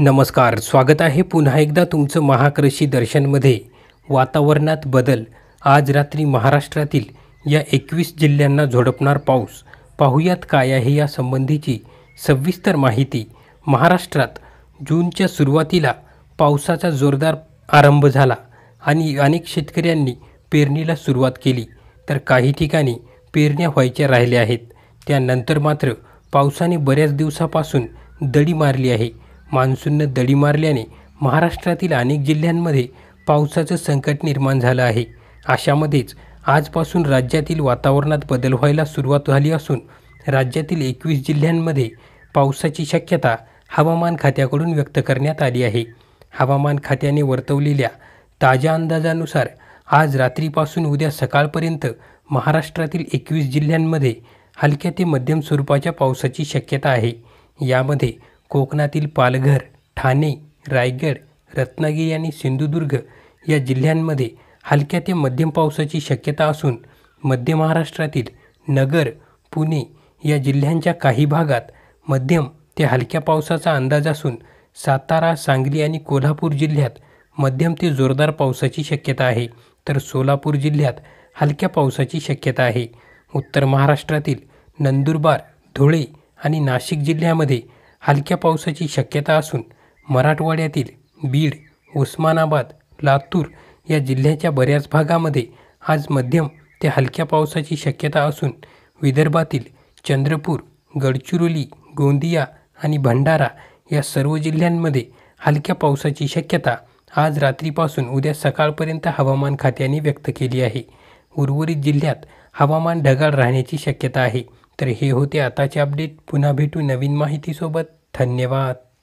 नमस्कार स्वागत आहे पुन्हा एकदा तुमचं महाकृषी दर्शनमध्ये वातावरणात बदल आज रात्री महाराष्ट्रातील या एकवीस जिल्ह्यांना झोडपणार पाऊस पाहुयात काय आहे यासंबंधीची सविस्तर माहिती महाराष्ट्रात जूनच्या सुरुवातीला पावसाचा जोरदार आरंभ झाला आणि अनेक शेतकऱ्यांनी पेरणीला सुरुवात केली तर काही ठिकाणी पेरण्या व्हायच्या राहिल्या आहेत त्यानंतर मात्र पावसाने बऱ्याच दिवसापासून दडी मारली आहे मान्सूननं दडी मारल्याने महाराष्ट्रातील अनेक जिल्ह्यांमध्ये पावसाचं संकट निर्माण झालं आहे अशामध्येच आजपासून राज्यातील वातावरणात बदल व्हायला सुरुवात झाली असून राज्यातील एकवीस जिल्ह्यांमध्ये पावसाची शक्यता हवामान खात्याकडून व्यक्त करण्यात आली आहे हवामान खात्याने वर्तवलेल्या ताज्या अंदाजानुसार आज रात्रीपासून उद्या सकाळपर्यंत महाराष्ट्रातील एकवीस जिल्ह्यांमध्ये हलक्या ते मध्यम स्वरूपाच्या पावसाची शक्यता आहे यामध्ये कोकणातील पालघर ठाणे रायगड रत्नागिरी आणि सिंधुदुर्ग या जिल्ह्यांमध्ये हलक्या ते मध्यम पावसाची शक्यता असून मध्य महाराष्ट्रातील नगर पुणे या जिल्ह्यांच्या काही भागात मध्यम ते हलक्या पावसाचा अंदाज असून सातारा सांगली आणि कोल्हापूर जिल्ह्यात मध्यम ते जोरदार पावसाची शक्यता आहे तर सोलापूर जिल्ह्यात हलक्या पावसाची शक्यता आहे उत्तर महाराष्ट्रातील नंदुरबार धुळे आणि नाशिक जिल्ह्यामध्ये हलक्या पावसाची शक्यता असून मराठवाड्यातील बीड उस्मानाबाद लातूर या जिल्ह्याच्या बऱ्याच भागामध्ये आज मध्यम ते हलक्या पावसाची शक्यता असून विदर्भातील चंद्रपूर गडचिरोली गोंदिया आणि भंडारा या सर्व जिल्ह्यांमध्ये हलक्या पावसाची शक्यता आज रात्रीपासून उद्या सकाळपर्यंत हवामान खात्याने व्यक्त केली आहे उर्वरित जिल्ह्यात हवामान ढगाळ राहण्याची शक्यता आहे तर हे होते आताचे अपडेट पुन्हा भेटू नवीन माहितीसोबत धन्यवाद